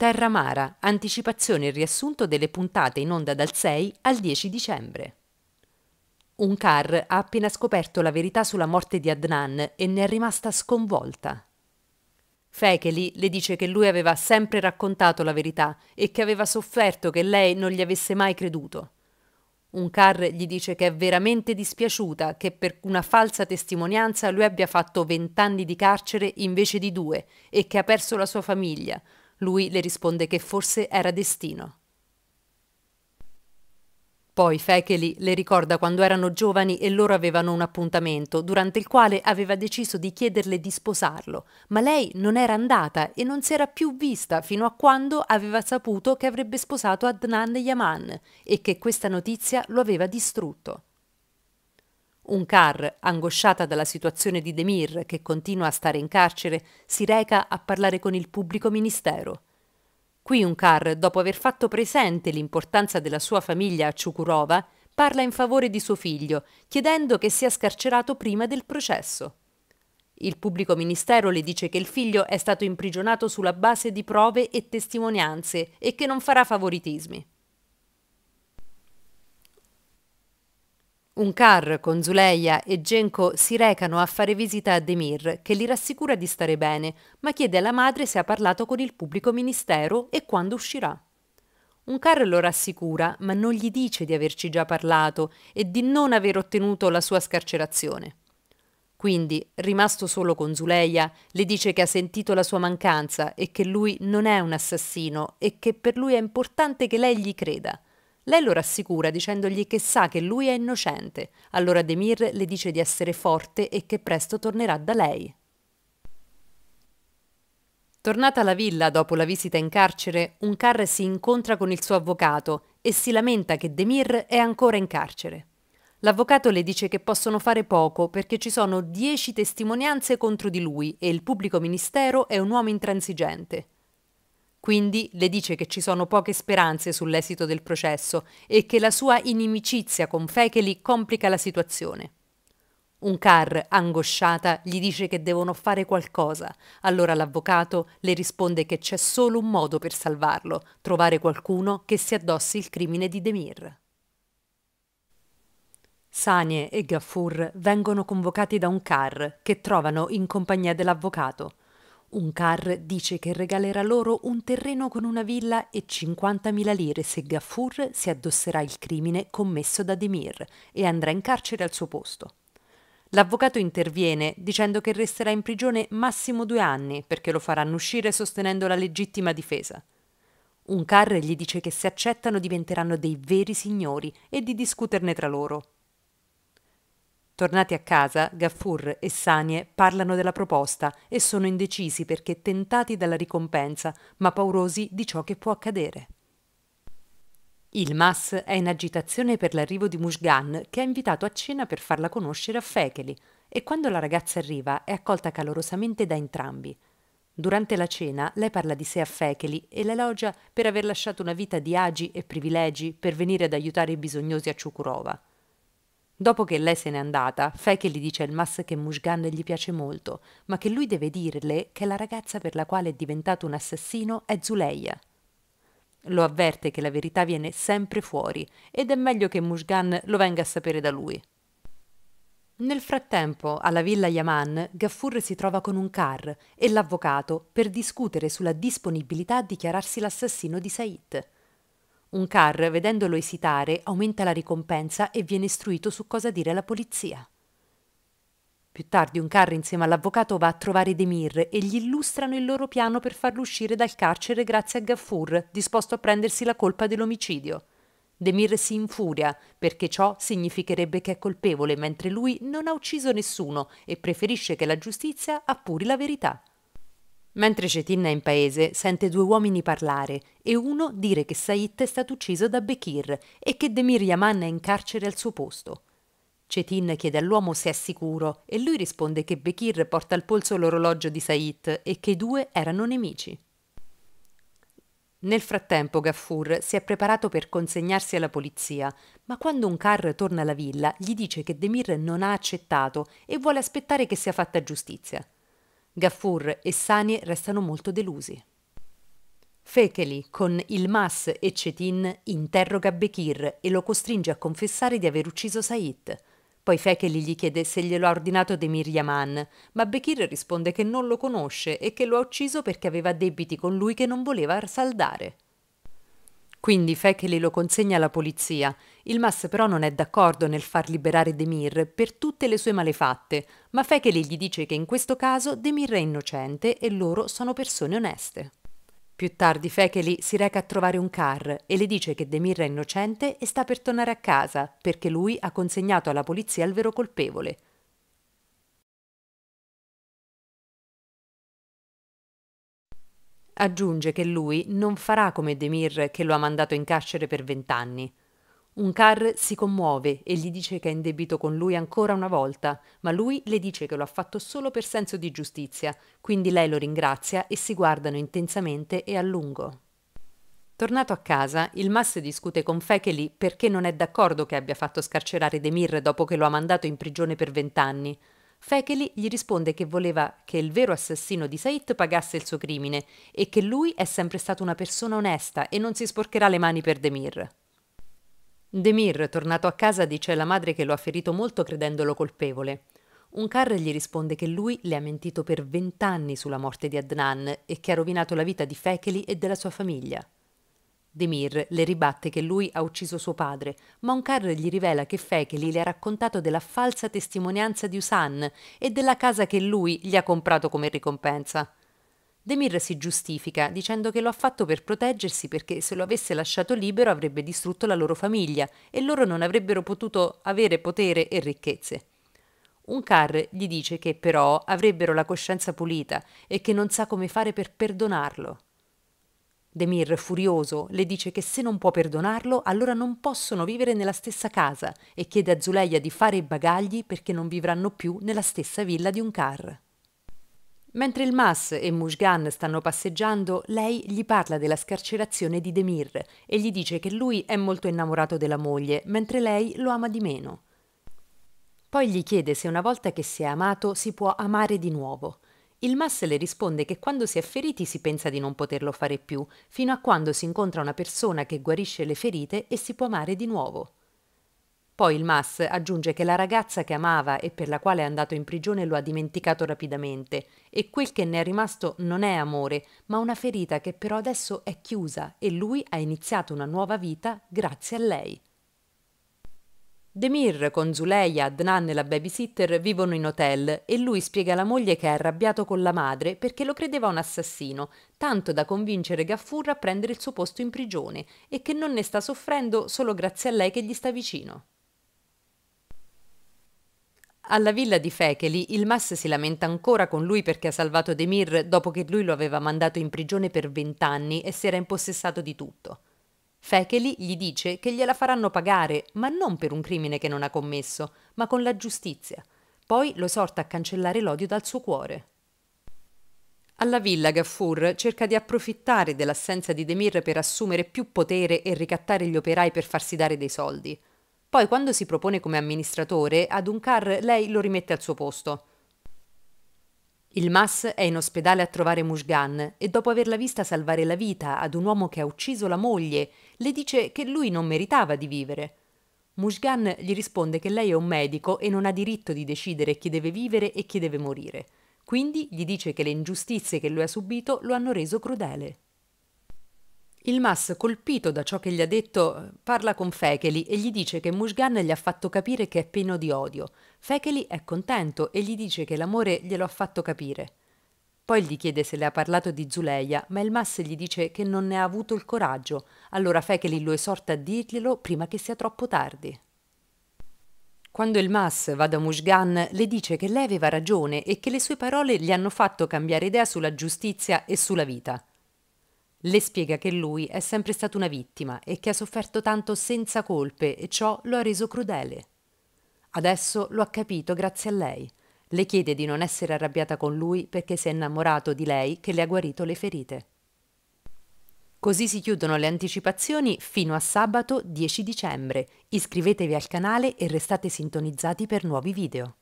Terra Mara, anticipazione e riassunto delle puntate in onda dal 6 al 10 dicembre. Un car ha appena scoperto la verità sulla morte di Adnan e ne è rimasta sconvolta. Fekeli le dice che lui aveva sempre raccontato la verità e che aveva sofferto che lei non gli avesse mai creduto. Un car gli dice che è veramente dispiaciuta che per una falsa testimonianza lui abbia fatto vent'anni di carcere invece di due e che ha perso la sua famiglia, lui le risponde che forse era destino. Poi Fecheli le ricorda quando erano giovani e loro avevano un appuntamento, durante il quale aveva deciso di chiederle di sposarlo, ma lei non era andata e non si era più vista fino a quando aveva saputo che avrebbe sposato Adnan Yaman e che questa notizia lo aveva distrutto. Un car, angosciata dalla situazione di Demir, che continua a stare in carcere, si reca a parlare con il pubblico ministero. Qui un car, dopo aver fatto presente l'importanza della sua famiglia a Ciucurova, parla in favore di suo figlio, chiedendo che sia scarcerato prima del processo. Il pubblico ministero le dice che il figlio è stato imprigionato sulla base di prove e testimonianze e che non farà favoritismi. Un car con Zuleia e Genko si recano a fare visita a Demir, che li rassicura di stare bene, ma chiede alla madre se ha parlato con il pubblico ministero e quando uscirà. Un car lo rassicura, ma non gli dice di averci già parlato e di non aver ottenuto la sua scarcerazione. Quindi, rimasto solo con Zuleia, le dice che ha sentito la sua mancanza e che lui non è un assassino e che per lui è importante che lei gli creda. Lei lo rassicura dicendogli che sa che lui è innocente. Allora Demir le dice di essere forte e che presto tornerà da lei. Tornata alla villa dopo la visita in carcere, un car si incontra con il suo avvocato e si lamenta che Demir è ancora in carcere. L'avvocato le dice che possono fare poco perché ci sono dieci testimonianze contro di lui e il pubblico ministero è un uomo intransigente. Quindi le dice che ci sono poche speranze sull'esito del processo e che la sua inimicizia con Fecheli complica la situazione. Un car, angosciata, gli dice che devono fare qualcosa. Allora l'avvocato le risponde che c'è solo un modo per salvarlo, trovare qualcuno che si addossi il crimine di Demir. Sanie e Gaffur vengono convocati da un car che trovano in compagnia dell'avvocato. Un car dice che regalerà loro un terreno con una villa e 50.000 lire se Gaffur si addosserà il crimine commesso da Demir e andrà in carcere al suo posto. L'avvocato interviene dicendo che resterà in prigione massimo due anni perché lo faranno uscire sostenendo la legittima difesa. Un car gli dice che se accettano diventeranno dei veri signori e di discuterne tra loro. Tornati a casa, Gaffur e Sanie parlano della proposta e sono indecisi perché tentati dalla ricompensa, ma paurosi di ciò che può accadere. Il Mas è in agitazione per l'arrivo di Mushgan, che ha invitato a cena per farla conoscere a Fekeli, e quando la ragazza arriva è accolta calorosamente da entrambi. Durante la cena lei parla di sé a Fekeli e l'elogia per aver lasciato una vita di agi e privilegi per venire ad aiutare i bisognosi a Ciucurova. Dopo che lei se n'è andata, Feke gli dice al Mas che Mushgan gli piace molto, ma che lui deve dirle che la ragazza per la quale è diventato un assassino è Zuleia. Lo avverte che la verità viene sempre fuori ed è meglio che Mushgan lo venga a sapere da lui. Nel frattempo, alla villa Yaman, Gaffur si trova con un car e l'avvocato per discutere sulla disponibilità a dichiararsi l'assassino di Said. Un car, vedendolo esitare, aumenta la ricompensa e viene istruito su cosa dire alla polizia. Più tardi un car insieme all'avvocato va a trovare Demir e gli illustrano il loro piano per farlo uscire dal carcere grazie a Gaffur, disposto a prendersi la colpa dell'omicidio. Demir si infuria perché ciò significherebbe che è colpevole mentre lui non ha ucciso nessuno e preferisce che la giustizia appuri la verità. Mentre Cetin è in paese, sente due uomini parlare e uno dire che Sait è stato ucciso da Bekir e che Demir Yaman è in carcere al suo posto. Cetin chiede all'uomo se è sicuro e lui risponde che Bekir porta al polso l'orologio di Sait e che i due erano nemici. Nel frattempo Gaffur si è preparato per consegnarsi alla polizia, ma quando un car torna alla villa gli dice che Demir non ha accettato e vuole aspettare che sia fatta giustizia. Gaffur e Sani restano molto delusi. Fekeli, con Ilmas e Cetin, interroga Bekir e lo costringe a confessare di aver ucciso Said. Poi Fekeli gli chiede se glielo ha ordinato Demir Yaman, ma Bekir risponde che non lo conosce e che lo ha ucciso perché aveva debiti con lui che non voleva saldare. Quindi Fekeli lo consegna alla polizia. Il Mas però non è d'accordo nel far liberare Demir per tutte le sue malefatte, ma Fekeli gli dice che in questo caso Demir è innocente e loro sono persone oneste. Più tardi Fekeli si reca a trovare un car e le dice che Demir è innocente e sta per tornare a casa perché lui ha consegnato alla polizia il vero colpevole, aggiunge che lui non farà come Demir che lo ha mandato in carcere per vent'anni. Un Unkar si commuove e gli dice che è in debito con lui ancora una volta, ma lui le dice che lo ha fatto solo per senso di giustizia, quindi lei lo ringrazia e si guardano intensamente e a lungo. Tornato a casa, il Mas discute con Fekeli perché non è d'accordo che abbia fatto scarcerare Demir dopo che lo ha mandato in prigione per vent'anni. Fekeli gli risponde che voleva che il vero assassino di Said pagasse il suo crimine e che lui è sempre stato una persona onesta e non si sporcherà le mani per Demir. Demir, tornato a casa, dice alla madre che lo ha ferito molto credendolo colpevole. Un carro gli risponde che lui le ha mentito per vent'anni sulla morte di Adnan e che ha rovinato la vita di Fekeli e della sua famiglia. Demir le ribatte che lui ha ucciso suo padre, ma Onkar gli rivela che Fekeli le ha raccontato della falsa testimonianza di Usan e della casa che lui gli ha comprato come ricompensa. Demir si giustifica dicendo che lo ha fatto per proteggersi perché se lo avesse lasciato libero avrebbe distrutto la loro famiglia e loro non avrebbero potuto avere potere e ricchezze. Unkar gli dice che però avrebbero la coscienza pulita e che non sa come fare per perdonarlo. Demir, furioso, le dice che se non può perdonarlo, allora non possono vivere nella stessa casa e chiede a Zuleia di fare i bagagli perché non vivranno più nella stessa villa di un car. Mentre il Mas e Mushgan stanno passeggiando, lei gli parla della scarcerazione di Demir e gli dice che lui è molto innamorato della moglie, mentre lei lo ama di meno. Poi gli chiede se una volta che si è amato si può amare di nuovo. Il Mas le risponde che quando si è feriti si pensa di non poterlo fare più, fino a quando si incontra una persona che guarisce le ferite e si può amare di nuovo. Poi il Mas aggiunge che la ragazza che amava e per la quale è andato in prigione lo ha dimenticato rapidamente e quel che ne è rimasto non è amore, ma una ferita che però adesso è chiusa e lui ha iniziato una nuova vita grazie a lei. Demir con Zuleia, Adnan e la babysitter vivono in hotel e lui spiega alla moglie che è arrabbiato con la madre perché lo credeva un assassino, tanto da convincere Gaffur a prendere il suo posto in prigione e che non ne sta soffrendo solo grazie a lei che gli sta vicino. Alla villa di Fekeli il Mas si lamenta ancora con lui perché ha salvato Demir dopo che lui lo aveva mandato in prigione per vent'anni e si era impossessato di tutto. Fekeli gli dice che gliela faranno pagare, ma non per un crimine che non ha commesso, ma con la giustizia. Poi lo esorta a cancellare l'odio dal suo cuore. Alla villa Gaffur cerca di approfittare dell'assenza di Demir per assumere più potere e ricattare gli operai per farsi dare dei soldi. Poi quando si propone come amministratore, ad Unkar lei lo rimette al suo posto. Il Mas è in ospedale a trovare Mushgan e dopo averla vista salvare la vita ad un uomo che ha ucciso la moglie, le dice che lui non meritava di vivere. Mushgan gli risponde che lei è un medico e non ha diritto di decidere chi deve vivere e chi deve morire. Quindi gli dice che le ingiustizie che lui ha subito lo hanno reso crudele. Il Mas, colpito da ciò che gli ha detto, parla con Fekeli e gli dice che Mushgan gli ha fatto capire che è pieno di odio. Fekeli è contento e gli dice che l'amore glielo ha fatto capire. Poi gli chiede se le ha parlato di Zuleia, ma il Mas gli dice che non ne ha avuto il coraggio. Allora Fekeli lo esorta a dirglielo prima che sia troppo tardi. Quando il Mas va da Mushgan, le dice che lei aveva ragione e che le sue parole gli hanno fatto cambiare idea sulla giustizia e sulla vita. Le spiega che lui è sempre stato una vittima e che ha sofferto tanto senza colpe e ciò lo ha reso crudele. Adesso lo ha capito grazie a lei. Le chiede di non essere arrabbiata con lui perché si è innamorato di lei che le ha guarito le ferite. Così si chiudono le anticipazioni fino a sabato 10 dicembre. Iscrivetevi al canale e restate sintonizzati per nuovi video.